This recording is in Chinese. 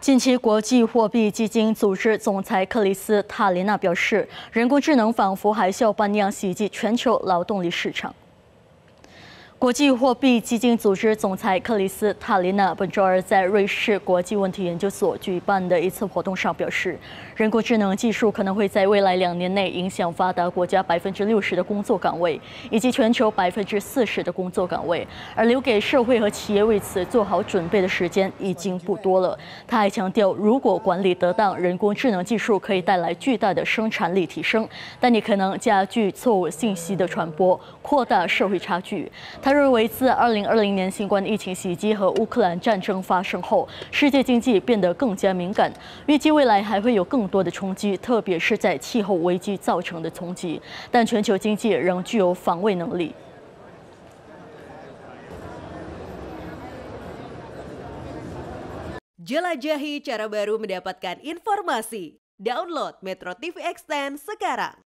近期，国际货币基金组织总裁克里斯塔琳娜表示，人工智能仿佛海啸般样袭击全球劳动力市场。国际货币基金组织总裁克里斯塔琳娜本周二在瑞士国际问题研究所举办的一次活动上表示，人工智能技术可能会在未来两年内影响发达国家百分之六十的工作岗位，以及全球百分之四十的工作岗位，而留给社会和企业为此做好准备的时间已经不多了。他还强调，如果管理得当，人工智能技术可以带来巨大的生产力提升，但也可能加剧错误信息的传播，扩大社会差距。他。他认为，自2020年新冠疫情袭击和乌克兰战争发生后，世界经济变得更加敏感。预计未来还会有更多的冲击，特别是在气候危机造成的冲击。但全球经济仍具有防卫能力。jelajahi cara baru mendapatkan informasi. Download Metro TV Extend sekarang.